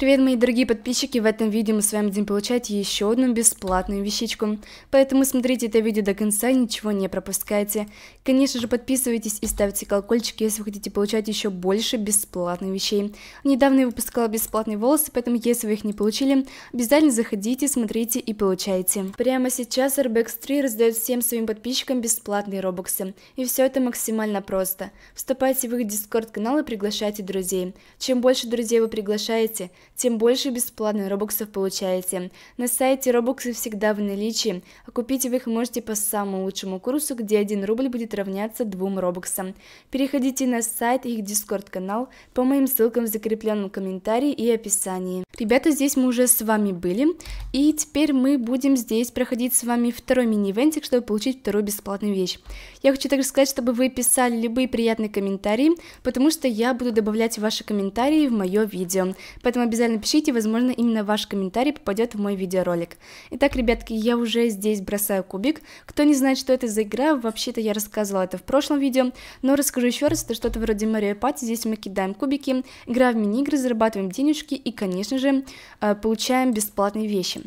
Привет, мои дорогие подписчики! В этом видео мы с вами будем получать еще одну бесплатную вещичку. Поэтому смотрите это видео до конца ничего не пропускайте. Конечно же, подписывайтесь и ставьте колокольчик, если вы хотите получать еще больше бесплатных вещей. Недавно я выпускала бесплатные волосы, поэтому если вы их не получили, обязательно заходите, смотрите и получайте. Прямо сейчас RBX3 раздает всем своим подписчикам бесплатные робоксы. И все это максимально просто. Вступайте в их дискорд канал и приглашайте друзей. Чем больше друзей вы приглашаете, тем больше бесплатных робоксов получаете. На сайте робоксы всегда в наличии, а купить вы их можете по самому лучшему курсу, где 1 рубль будет равняться 2 робоксам. Переходите на сайт и их дискорд-канал по моим ссылкам в закрепленном комментарии и описании. Ребята, здесь мы уже с вами были, и теперь мы будем здесь проходить с вами второй мини-ивентик, чтобы получить вторую бесплатную вещь. Я хочу также сказать, чтобы вы писали любые приятные комментарии, потому что я буду добавлять ваши комментарии в мое видео, поэтому обязательно пишите, возможно, именно ваш комментарий попадет в мой видеоролик. Итак, ребятки, я уже здесь бросаю кубик. Кто не знает, что это за игра, вообще-то я рассказывала это в прошлом видео, но расскажу еще раз, это что-то вроде Марио Пати, здесь мы кидаем кубики, игра в мини-игры, зарабатываем денежки и, конечно же, же э, получаем бесплатные вещи.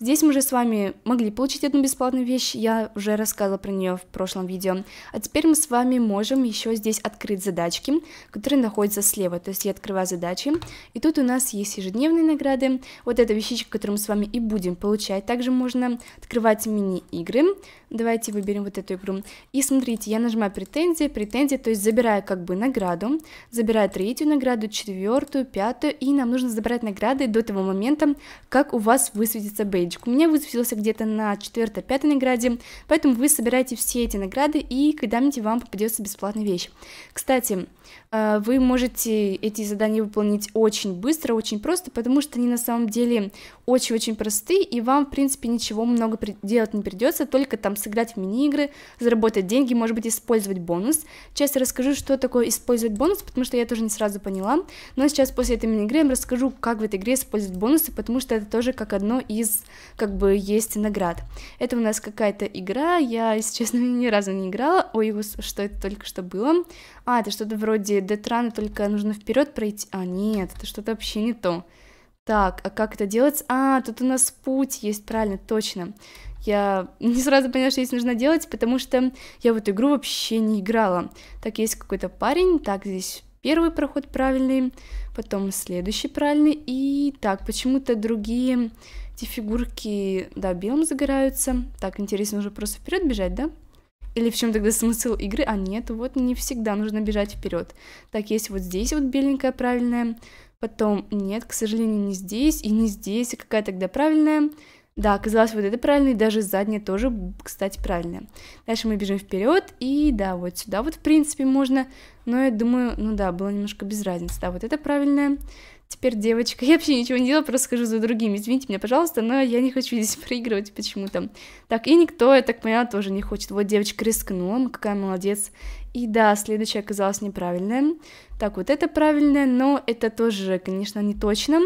Здесь мы же с вами могли получить одну бесплатную вещь, я уже рассказывала про нее в прошлом видео. А теперь мы с вами можем еще здесь открыть задачки, которые находятся слева. То есть я открываю задачи, и тут у нас есть ежедневные награды. Вот эта вещичка, которую мы с вами и будем получать. Также можно открывать мини-игры. Давайте выберем вот эту игру. И смотрите, я нажимаю претензии, претензии, то есть забираю как бы награду, забираю третью награду, четвертую, пятую, и нам нужно забрать награды работает до того момента, как у вас высветится бейджик. У меня высветился где-то на 4-5 награде, поэтому вы собираете все эти награды и когда-нибудь вам попадется бесплатная вещь. Кстати, э, вы можете эти задания выполнить очень быстро, очень просто, потому что они на самом деле очень-очень просты, и вам, в принципе, ничего много делать не придется, только там сыграть в мини-игры, заработать деньги, может быть, использовать бонус. Сейчас я расскажу, что такое использовать бонус, потому что я тоже не сразу поняла, но сейчас после этой мини-игры я вам расскажу, как в этой игре использовать бонусы, потому что это тоже как одно из, как бы, есть наград. Это у нас какая-то игра, я, если честно, ни разу не играла. Ой, что это только что было? А, это что-то вроде Детрана, только нужно вперед пройти. А, нет, это что-то вообще не то. Так, а как это делать? А, тут у нас путь есть, правильно, точно. Я не сразу поняла, что здесь нужно делать, потому что я в эту игру вообще не играла. Так, есть какой-то парень, так, здесь первый проход правильный, потом следующий правильный, и так, почему-то другие эти фигурки, да, белым загораются. Так, интересно, уже просто вперед бежать, да? Или в чем тогда смысл игры? А нет, вот не всегда нужно бежать вперед. Так, есть вот здесь вот беленькая правильная, потом нет, к сожалению, не здесь и не здесь, и какая тогда правильная? Да, оказалось, вот это правильно, и даже заднее тоже, кстати, правильная. Дальше мы бежим вперед, и да, вот сюда вот, в принципе, можно, но я думаю, ну да, было немножко без разницы. Да, вот это правильное. Теперь девочка, я вообще ничего не делала, просто скажу за другими, извините меня, пожалуйста, но я не хочу здесь проигрывать почему-то. Так, и никто, я так поняла, тоже не хочет. Вот девочка рискнула, какая молодец. И да, следующая оказалась неправильная. Так, вот это правильное, но это тоже, конечно, не точно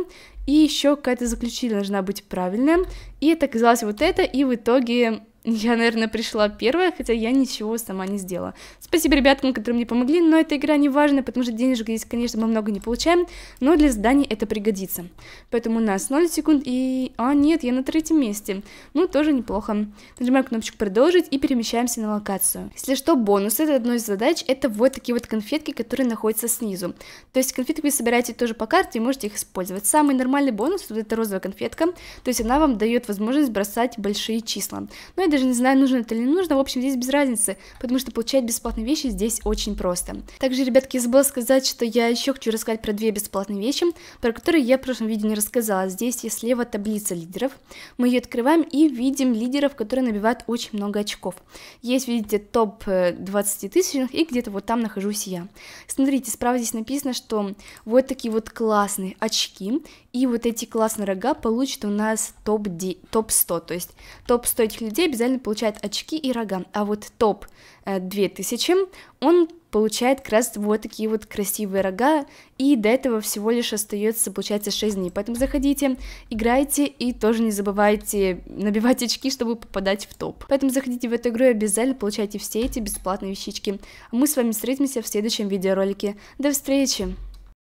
и еще какая-то заключительная должна быть правильная. И это оказалось вот это, и в итоге я, наверное, пришла первая, хотя я ничего сама не сделала. Спасибо ребяткам, которые мне помогли, но эта игра не важна, потому что денежек здесь, конечно, мы много не получаем, но для заданий это пригодится. Поэтому у нас 0 секунд и... А, нет, я на третьем месте. Ну, тоже неплохо. Нажимаем кнопочку «Продолжить» и перемещаемся на локацию. Если что, бонус это одной из задач, это вот такие вот конфетки, которые находятся снизу. То есть конфетки вы собираете тоже по карте и можете их использовать. Самый нормальный бонус, вот эта розовая конфетка, то есть она вам дает возможность бросать большие числа. Ну даже не знаю, нужно это или не нужно, в общем, здесь без разницы, потому что получать бесплатные вещи здесь очень просто. Также, ребятки, я забыла сказать, что я еще хочу рассказать про две бесплатные вещи, про которые я в прошлом видео не рассказала. Здесь есть слева таблица лидеров, мы ее открываем и видим лидеров, которые набивают очень много очков. Есть, видите, топ 20 э, тысячных, и где-то вот там нахожусь я. Смотрите, справа здесь написано, что вот такие вот классные очки, и вот эти классные рога получат у нас топ-100, топ, топ то есть топ-100 этих людей обязательно получает очки и рога, а вот топ-2000, э, он получает как раз вот такие вот красивые рога, и до этого всего лишь остается, получается, 6 дней. Поэтому заходите, играйте и тоже не забывайте набивать очки, чтобы попадать в топ. Поэтому заходите в эту игру и обязательно получайте все эти бесплатные вещички. мы с вами встретимся в следующем видеоролике. До встречи!